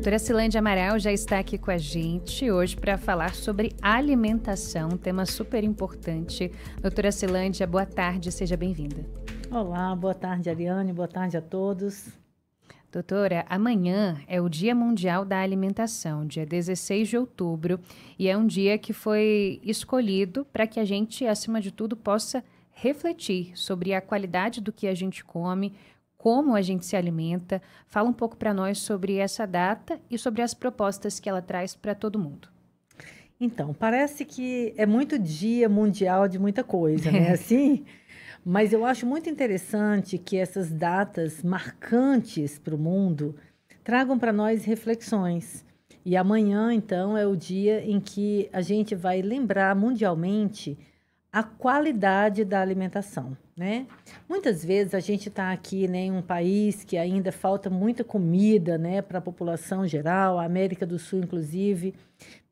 Doutora Cilândia Amaral já está aqui com a gente hoje para falar sobre alimentação, um tema super importante. Doutora Cilândia, boa tarde, seja bem-vinda. Olá, boa tarde, Ariane, boa tarde a todos. Doutora, amanhã é o Dia Mundial da Alimentação, dia 16 de outubro, e é um dia que foi escolhido para que a gente, acima de tudo, possa refletir sobre a qualidade do que a gente come, como a gente se alimenta. Fala um pouco para nós sobre essa data e sobre as propostas que ela traz para todo mundo. Então, parece que é muito dia mundial de muita coisa, né? Assim, mas eu acho muito interessante que essas datas marcantes para o mundo tragam para nós reflexões. E amanhã, então, é o dia em que a gente vai lembrar mundialmente a qualidade da alimentação, né? Muitas vezes a gente está aqui né, em um país que ainda falta muita comida, né, para a população geral. A América do Sul, inclusive,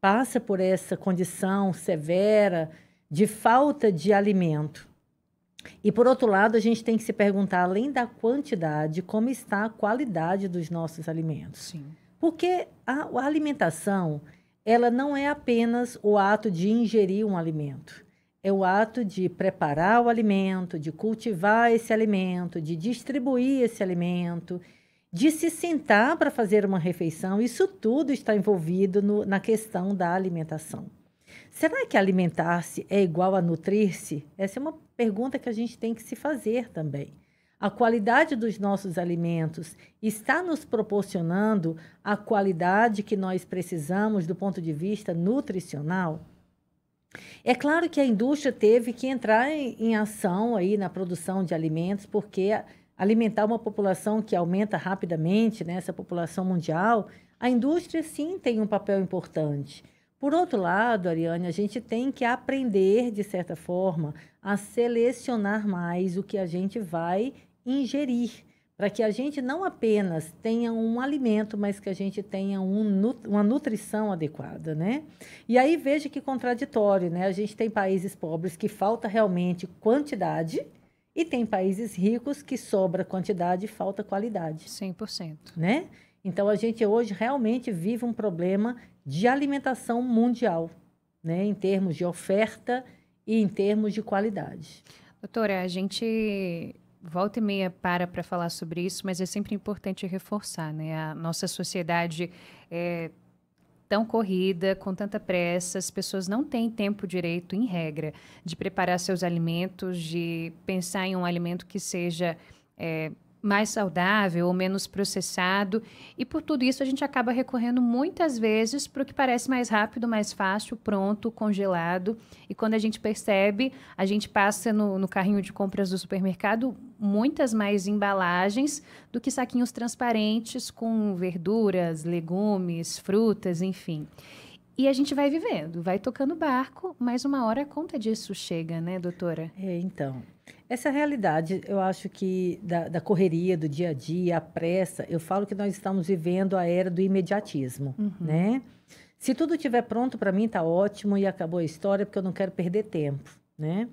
passa por essa condição severa de falta de alimento. E por outro lado, a gente tem que se perguntar, além da quantidade, como está a qualidade dos nossos alimentos? Sim. Porque a, a alimentação, ela não é apenas o ato de ingerir um alimento é o ato de preparar o alimento, de cultivar esse alimento, de distribuir esse alimento, de se sentar para fazer uma refeição. Isso tudo está envolvido no, na questão da alimentação. Será que alimentar-se é igual a nutrir-se? Essa é uma pergunta que a gente tem que se fazer também. A qualidade dos nossos alimentos está nos proporcionando a qualidade que nós precisamos do ponto de vista nutricional? É claro que a indústria teve que entrar em, em ação aí na produção de alimentos, porque alimentar uma população que aumenta rapidamente, né, essa população mundial, a indústria sim tem um papel importante. Por outro lado, Ariane, a gente tem que aprender, de certa forma, a selecionar mais o que a gente vai ingerir para que a gente não apenas tenha um alimento, mas que a gente tenha um, uma nutrição adequada, né? E aí veja que contraditório, né? A gente tem países pobres que falta realmente quantidade e tem países ricos que sobra quantidade e falta qualidade. 100%. Né? Então a gente hoje realmente vive um problema de alimentação mundial, né? Em termos de oferta e em termos de qualidade. Doutora, a gente volta e meia para para falar sobre isso, mas é sempre importante reforçar, né? A nossa sociedade é tão corrida, com tanta pressa, as pessoas não têm tempo direito, em regra, de preparar seus alimentos, de pensar em um alimento que seja é, mais saudável ou menos processado. E por tudo isso, a gente acaba recorrendo muitas vezes para o que parece mais rápido, mais fácil, pronto, congelado. E quando a gente percebe, a gente passa no, no carrinho de compras do supermercado muitas mais embalagens do que saquinhos transparentes com verduras, legumes, frutas, enfim. E a gente vai vivendo, vai tocando barco, mas uma hora a conta disso chega, né, doutora? É, então. Essa realidade, eu acho que da, da, correria, do dia a dia, a pressa, eu falo que nós estamos vivendo a era do imediatismo, uhum. né? Se tudo estiver pronto para mim, tá ótimo e acabou a história, porque eu não quero perder tempo, né?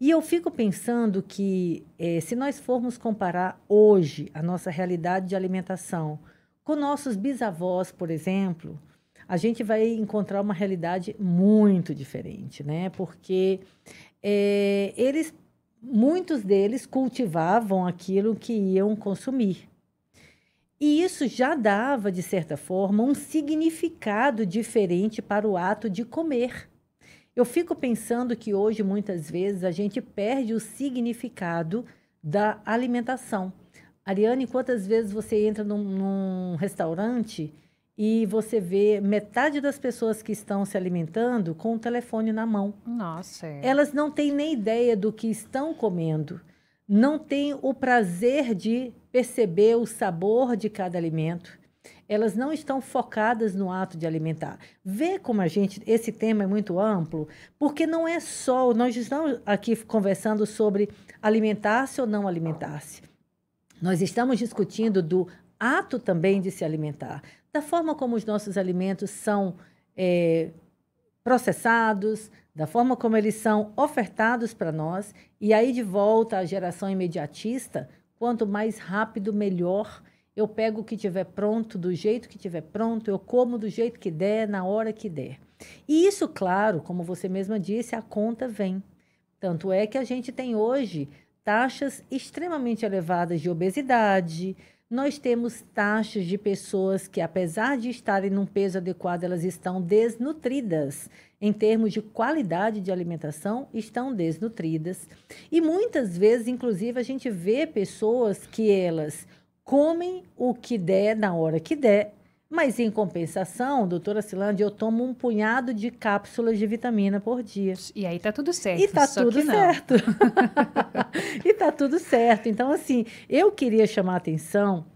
E eu fico pensando que, eh, se nós formos comparar hoje a nossa realidade de alimentação com nossos bisavós, por exemplo, a gente vai encontrar uma realidade muito diferente, né? Porque eh, eles, muitos deles cultivavam aquilo que iam consumir. E isso já dava, de certa forma, um significado diferente para o ato de comer. Eu fico pensando que hoje, muitas vezes, a gente perde o significado da alimentação. Ariane, quantas vezes você entra num, num restaurante e você vê metade das pessoas que estão se alimentando com o telefone na mão? Nossa. É. Elas não têm nem ideia do que estão comendo, não têm o prazer de perceber o sabor de cada alimento elas não estão focadas no ato de alimentar. Vê como a gente, esse tema é muito amplo, porque não é só, nós estamos aqui conversando sobre alimentar-se ou não alimentar-se. Nós estamos discutindo do ato também de se alimentar, da forma como os nossos alimentos são é, processados, da forma como eles são ofertados para nós, e aí de volta à geração imediatista, quanto mais rápido, melhor eu pego o que tiver pronto, do jeito que tiver pronto, eu como do jeito que der, na hora que der. E isso, claro, como você mesma disse, a conta vem. Tanto é que a gente tem hoje taxas extremamente elevadas de obesidade, nós temos taxas de pessoas que, apesar de estarem num peso adequado, elas estão desnutridas. Em termos de qualidade de alimentação, estão desnutridas. E muitas vezes, inclusive, a gente vê pessoas que elas comem o que der na hora que der, mas em compensação, doutora Cilândia, eu tomo um punhado de cápsulas de vitamina por dia. E aí tá tudo certo. E tá tudo certo. e tá tudo certo. Então, assim, eu queria chamar a atenção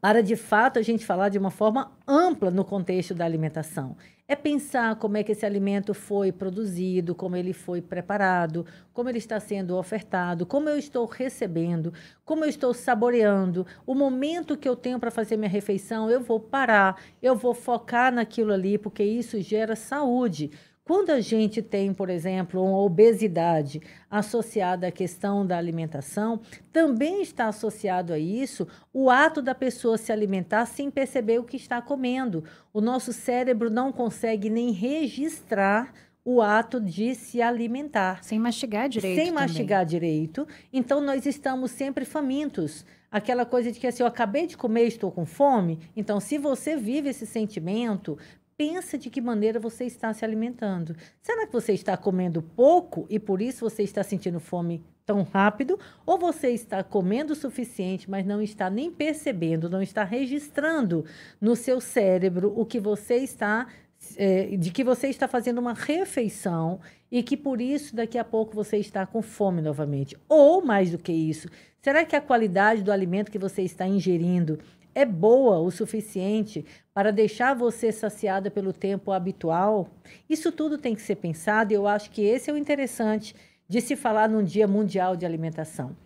para de fato a gente falar de uma forma ampla no contexto da alimentação. É pensar como é que esse alimento foi produzido, como ele foi preparado, como ele está sendo ofertado, como eu estou recebendo, como eu estou saboreando, o momento que eu tenho para fazer minha refeição, eu vou parar, eu vou focar naquilo ali, porque isso gera saúde. Quando a gente tem, por exemplo, uma obesidade associada à questão da alimentação, também está associado a isso o ato da pessoa se alimentar sem perceber o que está comendo. O nosso cérebro não consegue nem registrar o ato de se alimentar. Sem mastigar direito. Sem também. mastigar direito. Então, nós estamos sempre famintos aquela coisa de que assim, eu acabei de comer, estou com fome. Então, se você vive esse sentimento, pensa de que maneira você está se alimentando. Será que você está comendo pouco e por isso você está sentindo fome tão rápido? Ou você está comendo o suficiente, mas não está nem percebendo, não está registrando no seu cérebro o que você está. É, de que você está fazendo uma refeição e que por isso daqui a pouco você está com fome novamente. Ou mais do que isso, será que a qualidade do alimento que você está ingerindo é boa o suficiente para deixar você saciada pelo tempo habitual? Isso tudo tem que ser pensado e eu acho que esse é o interessante de se falar num Dia Mundial de Alimentação.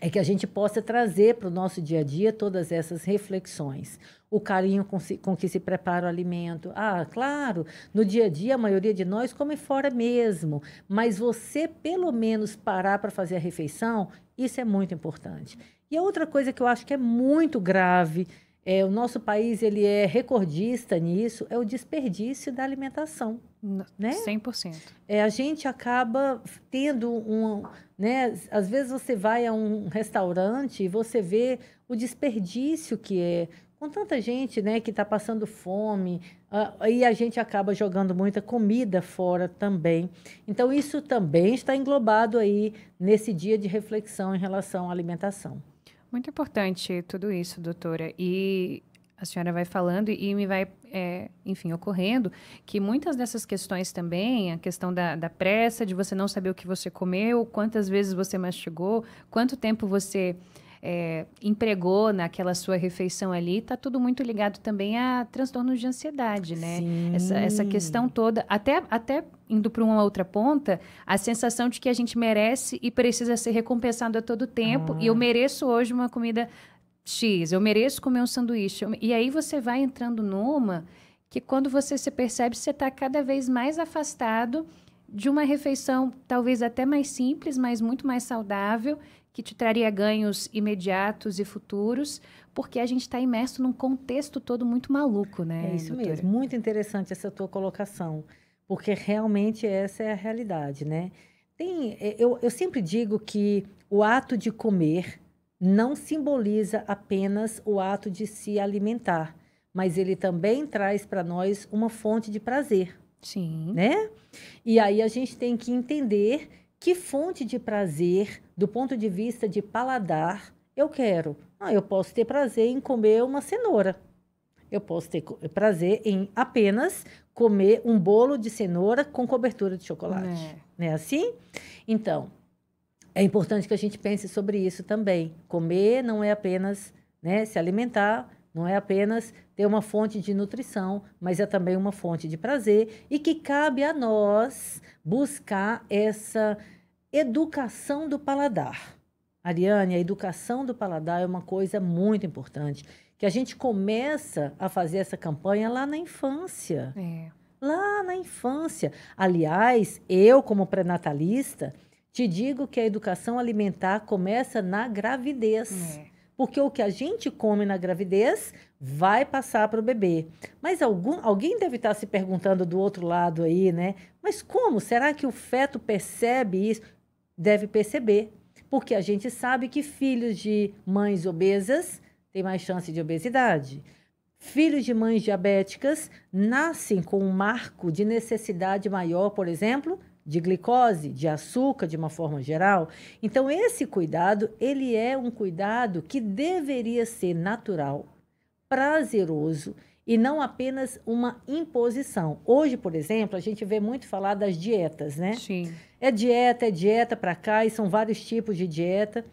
É que a gente possa trazer para o nosso dia a dia todas essas reflexões. O carinho com, com que se prepara o alimento. Ah, claro, no dia a dia a maioria de nós come fora mesmo, mas você pelo menos parar para fazer a refeição isso é muito importante. E a outra coisa que eu acho que é muito grave, é, o nosso país ele é recordista nisso, é o desperdício da alimentação. Né? 100%. É, a gente acaba tendo um. Né, às vezes você vai a um restaurante e você vê o desperdício que é. Com tanta gente né, que está passando fome, Uh, e a gente acaba jogando muita comida fora também. Então, isso também está englobado aí nesse dia de reflexão em relação à alimentação. Muito importante tudo isso, doutora. E a senhora vai falando e me vai, é, enfim, ocorrendo que muitas dessas questões também, a questão da, da pressa, de você não saber o que você comeu, quantas vezes você mastigou, quanto tempo você é, empregou naquela sua refeição ali, está tudo muito ligado também a transtornos de ansiedade, né? Sim. Essa, essa questão toda, até, até indo para uma outra ponta, a sensação de que a gente merece e precisa ser recompensado a todo tempo, ah. e eu ah. mereço hoje uma comida X, eu mereço comer um sanduíche. E aí você vai entrando numa que quando você se percebe, você está cada vez mais afastado de uma refeição talvez até mais simples, mas muito mais saudável, que te traria ganhos imediatos e futuros, porque a gente está imerso num contexto todo muito maluco, né? É isso doutora? mesmo. Muito interessante essa tua colocação, porque realmente essa é a realidade, né? Tem, é, eu, eu sempre digo que o ato de comer não simboliza apenas o ato de se alimentar, mas ele também traz para nós uma fonte de prazer. Sim. Né? E aí a gente tem que entender que fonte de prazer, do ponto de vista de paladar, eu quero? Ah, eu posso ter prazer em comer uma cenoura. Eu posso ter prazer em apenas comer um bolo de cenoura com cobertura de chocolate. É. Não é assim? Então, é importante que a gente pense sobre isso também. Comer não é apenas né, se alimentar, não é apenas ter uma fonte de nutrição, mas é também uma fonte de prazer e que cabe a nós buscar essa educação do paladar. Ariane, a educação do paladar é uma coisa muito importante, que a gente começa a fazer essa campanha lá na infância. É. Lá na infância. Aliás, eu, como pré-natalista, te digo que a educação alimentar começa na gravidez. É porque o que a gente come na gravidez vai passar para o bebê. Mas algum, alguém deve estar tá se perguntando do outro lado aí, né? Mas como? Será que o feto percebe isso? Deve perceber, porque a gente sabe que filhos de mães obesas têm mais chance de obesidade. Filhos de mães diabéticas nascem com um marco de necessidade maior, por exemplo, de glicose, de açúcar, de uma forma geral. Então esse cuidado, ele é um cuidado que deveria ser natural, prazeroso e não apenas uma imposição. Hoje, por exemplo, a gente vê muito falar das dietas, né? Sim. É dieta, é dieta para cá e são vários tipos de dieta.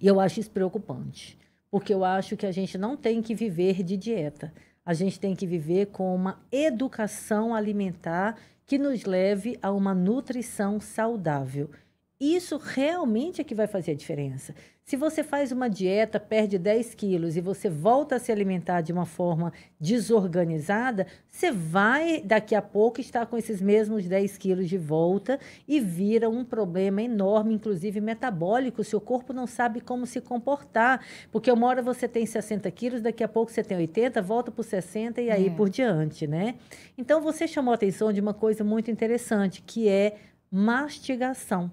E eu acho isso preocupante, porque eu acho que a gente não tem que viver de dieta. A gente tem que viver com uma educação alimentar que nos leve a uma nutrição saudável isso realmente é que vai fazer a diferença. Se você faz uma dieta, perde 10 quilos e você volta a se alimentar de uma forma desorganizada, você vai daqui a pouco estar com esses mesmos 10 quilos de volta e vira um problema enorme, inclusive metabólico. seu corpo não sabe como se comportar, porque uma hora você tem 60 quilos, daqui a pouco você tem 80, volta para 60 e aí é. por diante, né? Então você chamou a atenção de uma coisa muito interessante, que é mastigação.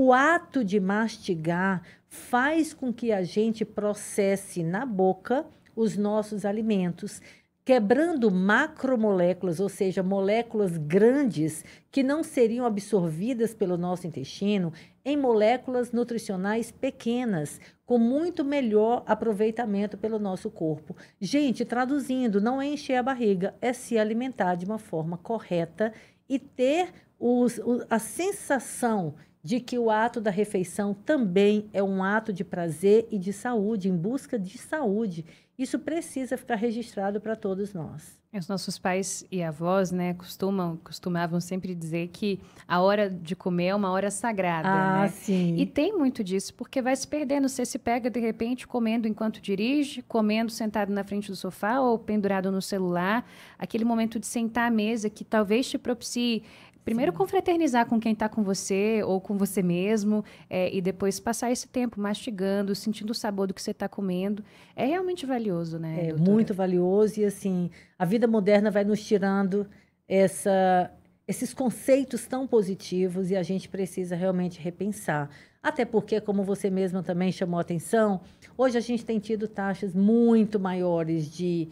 O ato de mastigar faz com que a gente processe na boca os nossos alimentos, quebrando macromoléculas, ou seja, moléculas grandes que não seriam absorvidas pelo nosso intestino, em moléculas nutricionais pequenas, com muito melhor aproveitamento pelo nosso corpo. Gente, traduzindo, não é encher a barriga, é se alimentar de uma forma correta e ter os, a sensação de que o ato da refeição também é um ato de prazer e de saúde, em busca de saúde. Isso precisa ficar registrado para todos nós. Os nossos pais e avós, né, costumam, costumavam sempre dizer que a hora de comer é uma hora sagrada, ah, né? Sim. E tem muito disso, porque vai se perdendo. Você se pega, de repente, comendo enquanto dirige, comendo sentado na frente do sofá ou pendurado no celular. Aquele momento de sentar à mesa que talvez te propicie Primeiro, Sim. confraternizar com quem está com você ou com você mesmo, é, e depois passar esse tempo mastigando, sentindo o sabor do que você está comendo. É realmente valioso, né? É doutora? muito valioso, e assim, a vida moderna vai nos tirando essa, esses conceitos tão positivos e a gente precisa realmente repensar. Até porque, como você mesma também chamou a atenção, hoje a gente tem tido taxas muito maiores de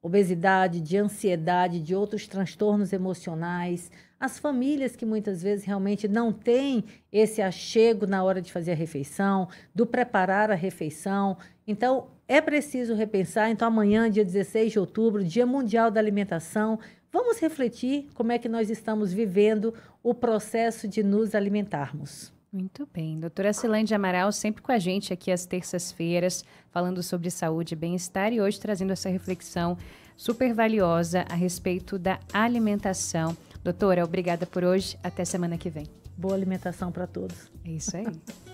obesidade, de ansiedade, de outros transtornos emocionais as famílias que muitas vezes realmente não têm esse achego na hora de fazer a refeição, do preparar a refeição. Então, é preciso repensar. Então, amanhã, dia 16 de outubro, Dia Mundial da Alimentação, vamos refletir como é que nós estamos vivendo o processo de nos alimentarmos. Muito bem. Doutora Cilândia Amaral, sempre com a gente aqui às terças-feiras, falando sobre saúde e bem-estar e hoje trazendo essa reflexão super valiosa a respeito da alimentação. Doutora, obrigada por hoje. Até semana que vem. Boa alimentação para todos. É isso aí.